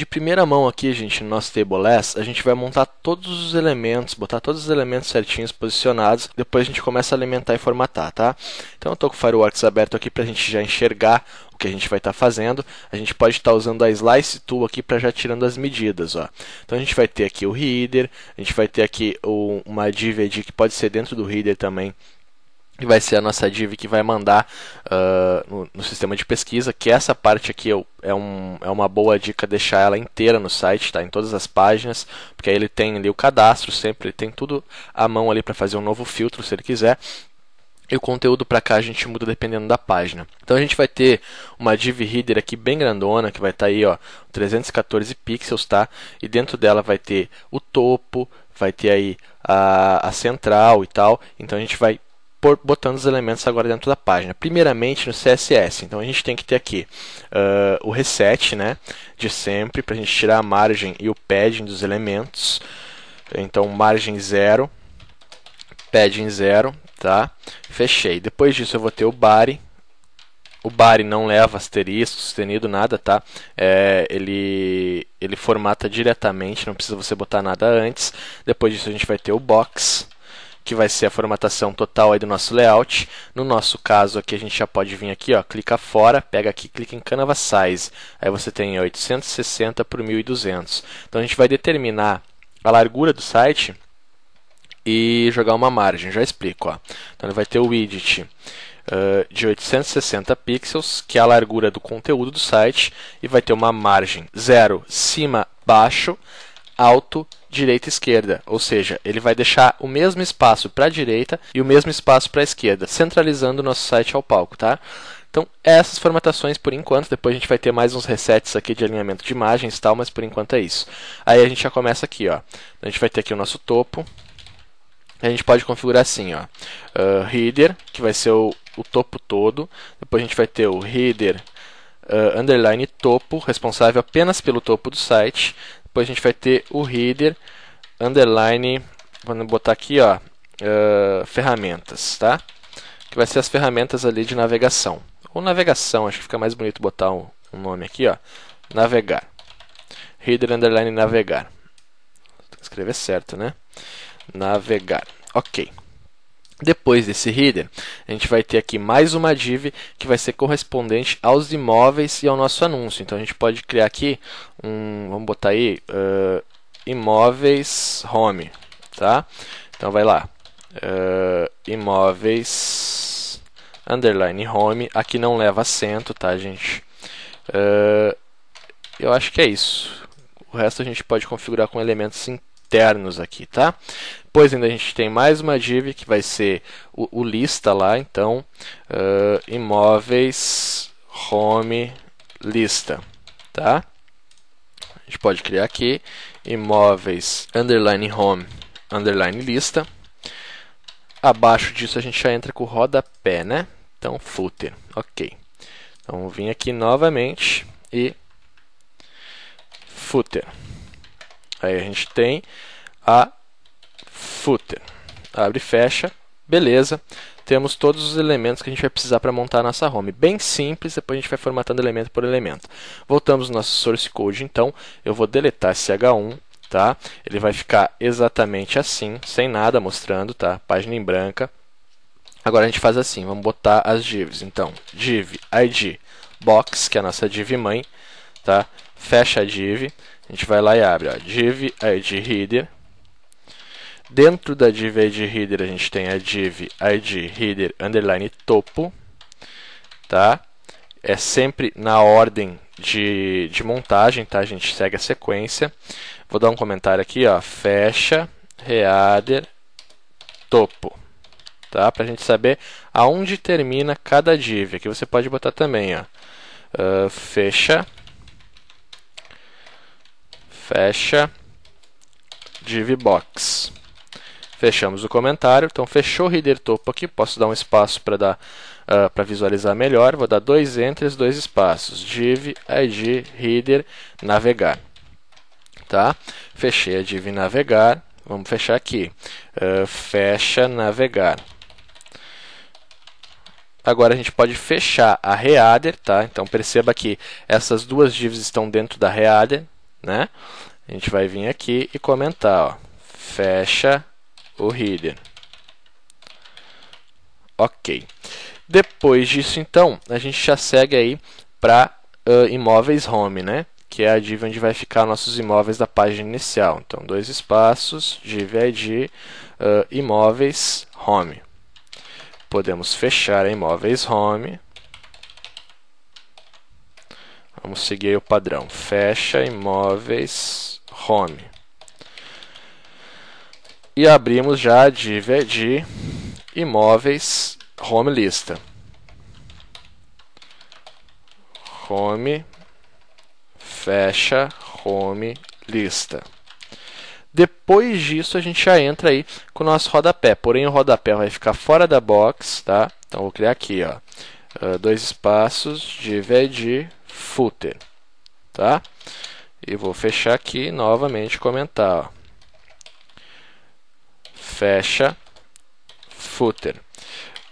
de primeira mão aqui, gente, no nosso TableS, a gente vai montar todos os elementos, botar todos os elementos certinhos, posicionados, depois a gente começa a alimentar e formatar, tá? Então eu estou com o Fireworks aberto aqui para a gente já enxergar o que a gente vai estar tá fazendo. A gente pode estar tá usando a Slice Tool aqui para já tirando as medidas, ó. Então a gente vai ter aqui o Reader, a gente vai ter aqui o, uma div que pode ser dentro do Reader também, que vai ser a nossa div que vai mandar uh, no, no, sistema de pesquisa, que essa parte aqui é, um, é uma boa dica deixar ela inteira no site, tá? em todas as páginas, porque aí ele tem ali o cadastro sempre, ele tem tudo à mão ali para fazer um novo filtro se ele quiser. E o conteúdo para cá a gente muda dependendo da página. Então a gente vai ter uma div header aqui bem grandona, que vai estar tá aí, ó, 314 pixels, tá? E dentro dela vai ter o topo, vai ter aí a, a central e tal. Então a gente vai botando os elementos agora dentro da página. Primeiramente no CSS, então a gente tem que ter aqui uh, o reset né, de sempre, para a gente tirar a margem e o padding dos elementos. Então margem 0, padding 0, tá? fechei. Depois disso eu vou ter o body, o body não leva asterisco, sustenido, nada, tá? É, ele, ele formata diretamente, não precisa você botar nada antes. Depois disso a gente vai ter o box, que vai ser a formatação total aí do nosso layout. No nosso caso aqui, a gente já pode vir aqui, ó, clica fora, pega aqui, clica em Canvas Size. Aí você tem 860 por 1200. Então a gente vai determinar a largura do site e jogar uma margem, já explico. Ó. Então ele vai ter o widget uh, de 860 pixels, que é a largura do conteúdo do site, e vai ter uma margem 0, cima, baixo, alto, direita, esquerda. Ou seja, ele vai deixar o mesmo espaço para a direita e o mesmo espaço para a esquerda, centralizando o nosso site ao palco, tá? Então, essas formatações por enquanto, depois a gente vai ter mais uns resets aqui de alinhamento de imagens e tal, mas por enquanto é isso. Aí a gente já começa aqui, ó. A gente vai ter aqui o nosso topo. A gente pode configurar assim, ó. Uh, ah, header, que vai ser o, o topo todo. Depois a gente vai ter o header Uh, ah, underline topo, responsável apenas pelo topo do site. Depois a gente vai ter o header underline, vamos botar aqui, ó, uh, ferramentas, tá? Que vai ser as ferramentas ali de navegação. Ou navegação, acho que fica mais bonito botar um, um nome aqui, ó, navegar. Header underline navegar. Escrever certo, né? Navegar. Ok. Depois desse header, a gente vai ter aqui mais uma div que vai ser correspondente aos imóveis e ao nosso anúncio. Então a gente pode criar aqui um, vamos botar aí uh, imóveis home, tá? Então vai lá, uh, imóveis underline home. Aqui não leva acento, tá, gente? Uh, eu acho que é isso. O resto a gente pode configurar com elementos simples internos aqui, tá? Pois ainda a gente tem mais uma div que vai ser o, o lista lá, então uh, imóveis home lista, tá? A gente pode criar aqui imóveis underline home underline lista. Abaixo disso a gente já entra com o rodapé, né? Então footer, ok. Então vim aqui novamente e footer. Aí a gente tem a footer. Abre e fecha. Beleza. Temos todos os elementos que a gente vai precisar para montar a nossa home. Bem simples, depois a gente vai formatando elemento por elemento. Voltamos no nosso source code, então eu vou deletar esse H1, tá? Ele vai ficar exatamente assim, sem nada mostrando, tá? Página em branca. Agora a gente faz assim, vamos botar as divs. Então, div id box, que é a nossa div mãe, tá? Fecha a div, a gente vai lá e abre, ó, div id é reader. Dentro da div id é reader a gente tem a div id é reader underline topo, tá? É sempre na ordem de, de montagem, tá? A gente segue a sequência. Vou dar um comentário aqui, ó, fecha reader topo, tá? Para a gente saber aonde termina cada div. Aqui você pode botar também, ó, uh, fecha fecha divbox. Fechamos o comentário, então fechou o header topo aqui, posso dar um espaço para dar uh, ah, para visualizar melhor, vou dar dois entres, dois espaços, div, id, header, navegar. Tá? Fechei a div navegar, vamos fechar aqui, uh, fecha navegar. Agora a gente pode fechar a reader tá? Então perceba que essas duas divs estão dentro da reader né? A gente vai vir aqui e comentar, ó, fecha o header. Ok. Depois disso, então, a gente já segue aí para uh, imóveis home, né? Que é a div onde vai ficar nossos imóveis da página inicial. Então, dois espaços, div id, é uh, imóveis home. Podemos fechar a imóveis home. Vamos seguir o padrão. Fecha, imóveis, home. E abrimos já a div de imóveis, home lista. Home, fecha, home lista. Depois disso, a gente já entra aí com o nosso rodapé. Porém, o rodapé vai ficar fora da box, tá? Então, vou criar aqui, ó. Uh, dois espaços, div id, footer, tá? E vou fechar aqui novamente comentar, ó. fecha footer.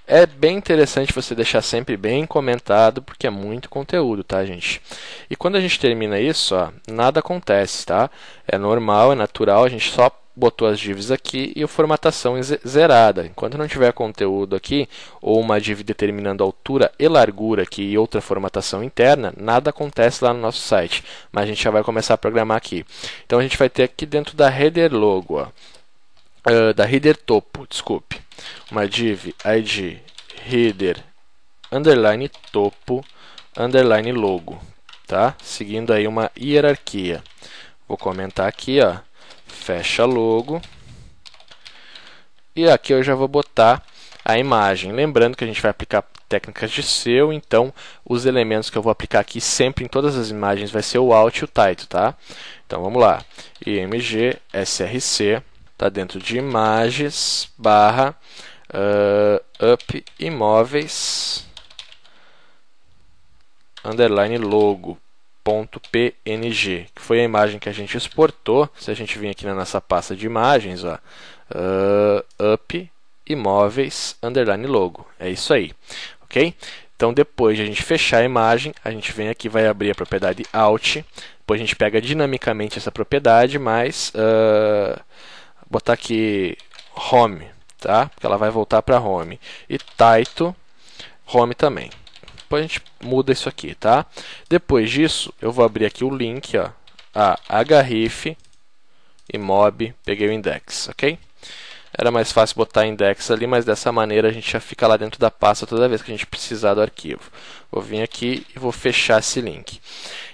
É bem interessante você deixar sempre bem comentado, porque é muito conteúdo, tá, gente? E quando a gente termina isso, ó, nada acontece, tá? É normal, é natural, a gente só botou as divs aqui e a formatação é zerada. Enquanto não tiver conteúdo aqui, ou uma div determinando altura e largura aqui e outra formatação interna, nada acontece lá no nosso site, mas a gente já vai começar a programar aqui. Então a gente vai ter aqui dentro da header logo, ó, uh, da header topo, desculpe, uma div id header underline topo underline logo, tá? Seguindo aí uma hierarquia. Vou comentar aqui, ó, fecha logo. E aqui eu já vou botar a imagem. Lembrando que a gente vai aplicar técnicas de SEO, então os elementos que eu vou aplicar aqui sempre em todas as imagens vai ser o alt e o title, tá? Então vamos lá. IMG SRC tá dentro de imagens barra uh, up imóveis underline logo .png, que foi a imagem que a gente exportou. Se a gente vir aqui na nossa pasta de imagens, ó, uh, up imóveis underline logo. É isso aí, ok? Então depois de a gente fechar a imagem, a gente vem aqui vai abrir a propriedade Alt, depois a gente pega dinamicamente essa propriedade, mas uh, botar aqui Home, tá? Porque ela vai voltar para Home e Title Home também. Depois a gente muda isso aqui, tá? Depois disso, eu vou abrir aqui o link, ó, a href mob peguei o index, ok? Era mais fácil botar index ali, mas dessa maneira a gente já fica lá dentro da pasta toda vez que a gente precisar do arquivo. Vou vir aqui e vou fechar esse link.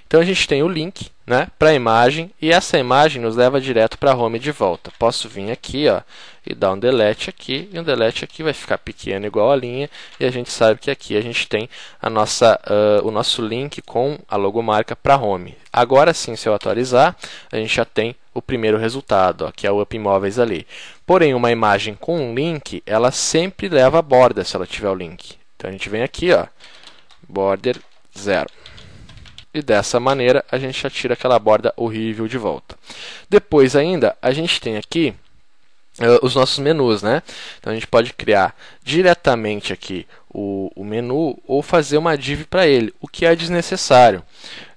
Então a gente tem o link, né, para a imagem e essa imagem nos leva direto para home de volta. Posso vir aqui ó, e dar um delete aqui, e um delete aqui vai ficar pequeno igual a linha, e a gente sabe que aqui a gente tem a nossa, uh, o nosso link com a logomarca para home. Agora sim, se eu atualizar, a gente já tem o primeiro resultado, ó, que é o Up Imóveis ali. Porém, uma imagem com um link, ela sempre leva a borda se ela tiver o link. Então a gente vem aqui, ó, border 0 e dessa maneira a gente já tira aquela borda horrível de volta. Depois ainda, a gente tem aqui uh, os nossos menus, né? Então a gente pode criar diretamente aqui o, o menu ou fazer uma div para ele, o que é desnecessário.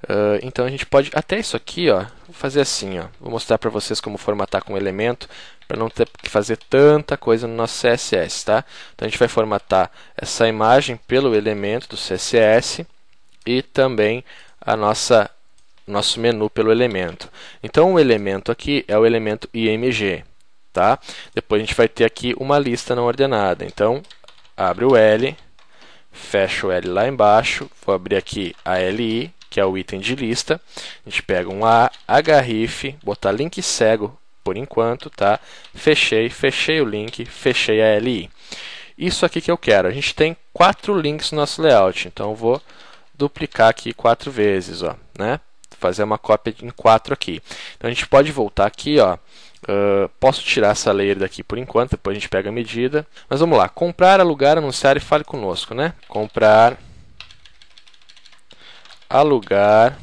Uh, então a gente pode até isso aqui, ó, vou fazer assim, ó, vou mostrar para vocês como formatar com elemento para não ter que fazer tanta coisa no nosso CSS, tá? Então a gente vai formatar essa imagem pelo elemento do CSS e também a nossa nosso menu pelo elemento. Então o elemento aqui é o elemento img, tá? Depois a gente vai ter aqui uma lista não ordenada. Então abre o L, fecha o L lá embaixo, vou abrir aqui a LI, que é o item de lista. A gente pega um A, href, botar link cego por enquanto, tá? Fechei, fechei o link, fechei a LI. Isso aqui que eu quero. A gente tem quatro links no nosso layout, então eu vou duplicar aqui quatro vezes, ó, né? Fazer uma cópia em quatro aqui. Então a gente pode voltar aqui, ó. Uh, posso tirar essa layer daqui por enquanto, depois a gente pega a medida. Mas vamos lá, comprar, alugar, anunciar e fale conosco, né? Comprar, alugar,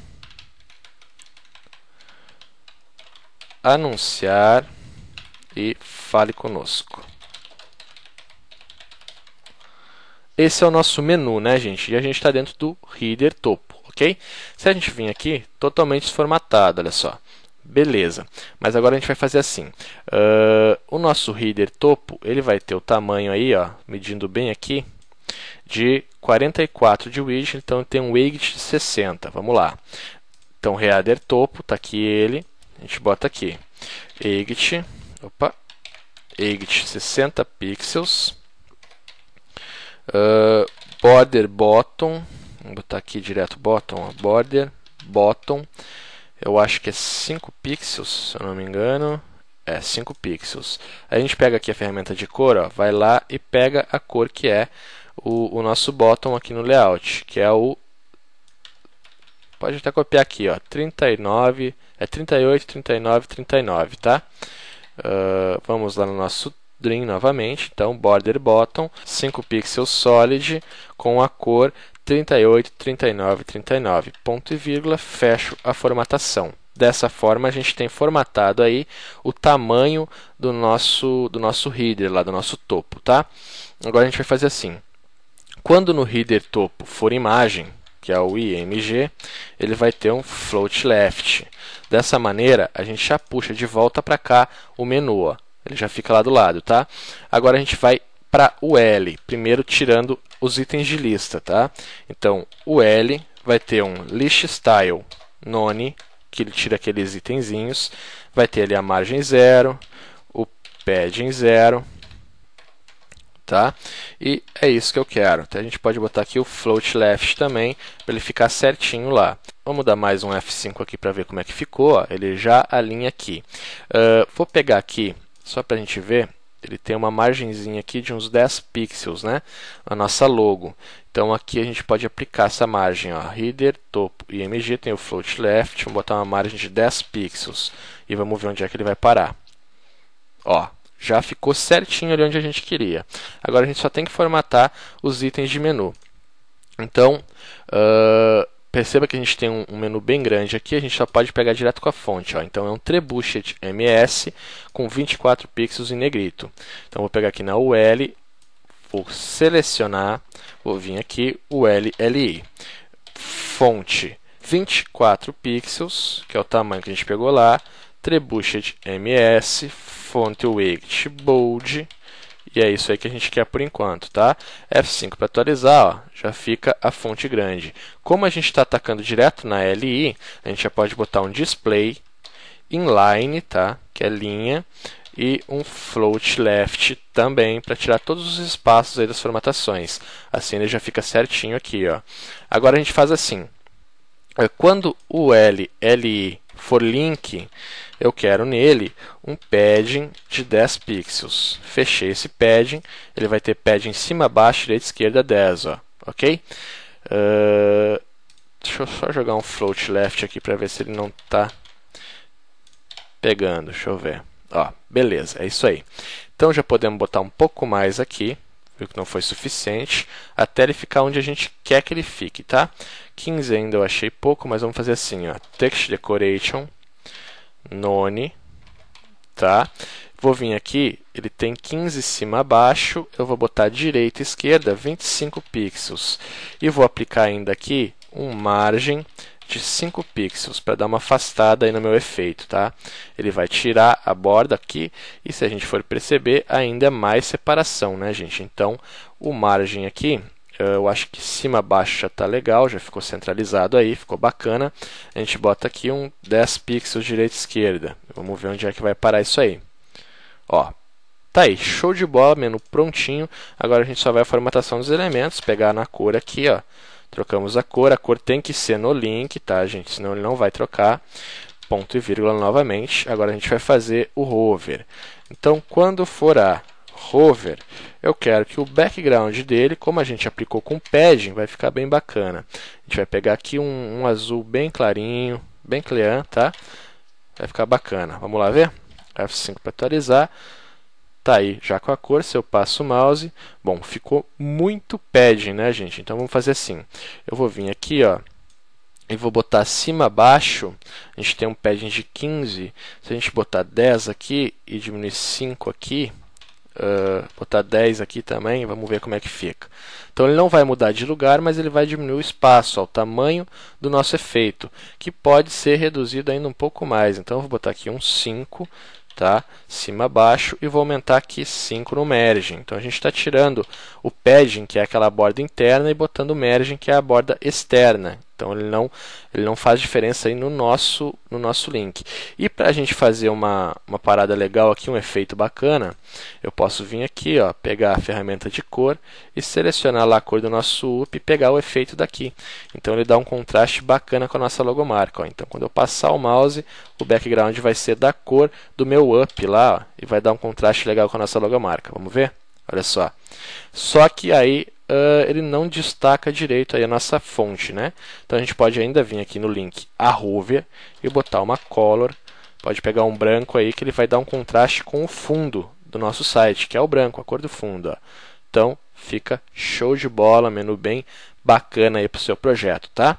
anunciar e fale conosco. Esse é o nosso menu, né, gente? E a gente está dentro do header topo, ok? Se a gente vir aqui, totalmente desformatado, olha só. Beleza, mas agora a gente vai fazer assim. Uh, o nosso header topo, ele vai ter o tamanho aí, ó, medindo bem aqui, de 44 de widget, então tem um widget de 60, vamos lá. Então, header topo, tá aqui ele, a gente bota aqui, widget, opa, widget 60 pixels, ah, border bottom, vou botar aqui direto bottom, border bottom, eu acho que é 5 pixels, se eu não me engano, é 5 pixels. a gente pega aqui a ferramenta de cor, ó, vai lá e pega a cor que é o, o nosso bottom aqui no layout, que é o pode até copiar aqui, ó, 39, é 38, 39, 39, tá? Uh, vamos lá no nosso Dream novamente, então border bottom, 5 pixels solid com a cor 38, 39, 39, ponto e vírgula, fecho a formatação. Dessa forma a gente tem formatado aí o tamanho do nosso do nosso header lá do nosso topo, tá? Agora a gente vai fazer assim. Quando no header topo for imagem, que é o IMG, ele vai ter um float left. Dessa maneira, a gente já puxa de volta para cá o menu, ó. Ele já fica lá do lado, tá? Agora a gente vai para o L, primeiro tirando os itens de lista, tá? Então, o L vai ter um list style none, que ele tira aqueles itenzinhos, vai ter ali a margem zero, o padding zero, tá? E é isso que eu quero. Então, a gente pode botar aqui o float left também, para ele ficar certinho lá. Vamos dar mais um F5 aqui para ver como é que ficou. Ó. Ele já alinha aqui. Uh, vou pegar aqui só para a gente ver, ele tem uma margenzinha aqui de uns 10 pixels, né? A nossa logo. Então aqui a gente pode aplicar essa margem, ó, header, topo, img, tem o float left, vamos botar uma margem de 10 pixels e vamos ver onde é que ele vai parar. Ó, já ficou certinho ali onde a gente queria. Agora a gente só tem que formatar os itens de menu. Então, uh, perceba que a gente tem um, um menu bem grande aqui, a gente só pode pegar direto com a fonte. Ó. Então é um Trebuchet MS com 24 pixels em negrito. Então vou pegar aqui na UL, vou selecionar, vou vir aqui, ULLI. Fonte 24 pixels, que é o tamanho que a gente pegou lá. Trebuchet MS, fonte weight bold e é isso aí que a gente quer por enquanto, tá? F5 para atualizar, ó, já fica a fonte grande. Como a gente está atacando direto na LI, a gente já pode botar um display inline, tá? Que é linha e um float left também para tirar todos os espaços aí das formatações. Assim ele já fica certinho aqui, ó. Agora a gente faz assim. É, quando o L, LI for link, eu quero nele um padding de 10 pixels. Fechei esse padding, ele vai ter padding em cima, baixo, direita, esquerda, 10, ó, ok? Uh, deixa eu só jogar um float left aqui para ver se ele não está pegando, deixa eu ver. Ó, beleza, é isso aí. Então já podemos botar um pouco mais aqui viu que não foi suficiente, até ele ficar onde a gente quer que ele fique, tá? 15 ainda eu achei pouco, mas vamos fazer assim, ó, text decoration, none, tá? Vou vir aqui, ele tem 15 cima abaixo, eu vou botar direita esquerda, 25 pixels, e vou aplicar ainda aqui um margem de 5 pixels para dar uma afastada aí no meu efeito, tá? Ele vai tirar a borda aqui e se a gente for perceber, ainda é mais separação, né, gente? Então, o margem aqui, eh, eu acho que cima baixo já tá legal, já ficou centralizado aí, ficou bacana. A gente bota aqui um 10 pixels direita e esquerda. Vamos ver onde é que vai parar isso aí. Ó, Tá aí, show de bola, menu prontinho. Agora a gente só vai a formatação dos elementos, pegar na cor aqui, ó, Trocamos a cor, a cor tem que ser no link, tá, gente? Senão ele não vai trocar. Ponto e vírgula novamente. Agora a gente vai fazer o hover. Então, quando for a hover, eu quero que o background dele, como a gente aplicou com padding, vai ficar bem bacana. A gente vai pegar aqui um, um azul bem clarinho, bem clean, tá? Vai ficar bacana. Vamos lá ver? F5 para atualizar. Tá aí já com a cor, se eu passo o mouse, bom, ficou muito padding, né, gente? Então vamos fazer assim. Eu vou vir aqui, ó, e vou botar acima baixo, a gente tem um padding de 15. Se a gente botar 10 aqui e diminuir 5 aqui, uh, botar 10 aqui também, vamos ver como é que fica. Então ele não vai mudar de lugar, mas ele vai diminuir o espaço, ó, o tamanho do nosso efeito, que pode ser reduzido ainda um pouco mais. Então eu vou botar aqui um 5, tá? Cima, baixo e vou aumentar aqui 5 no merging. Então a gente está tirando o padding, que é aquela borda interna, e botando o merging, que é a borda externa. Então ele não, ele não faz diferença aí no nosso, no nosso link. E para a gente fazer uma, uma parada legal aqui, um efeito bacana, eu posso vir aqui, ó, pegar a ferramenta de cor e selecionar lá a cor do nosso UP e pegar o efeito daqui. Então ele dá um contraste bacana com a nossa logomarca. Ó. Então quando eu passar o mouse, o background vai ser da cor do meu UP lá ó, e vai dar um contraste legal com a nossa logomarca. Vamos ver? Olha só. Só que aí uh, ele não destaca direito a nossa fonte, né? Então a gente pode ainda vir aqui no link Arrovia e botar uma color, pode pegar um branco aí que ele vai dar um contraste com o fundo do nosso site, que é o branco, a cor do fundo. Ó. Então fica show de bola, menu bem bacana aí para o seu projeto, tá?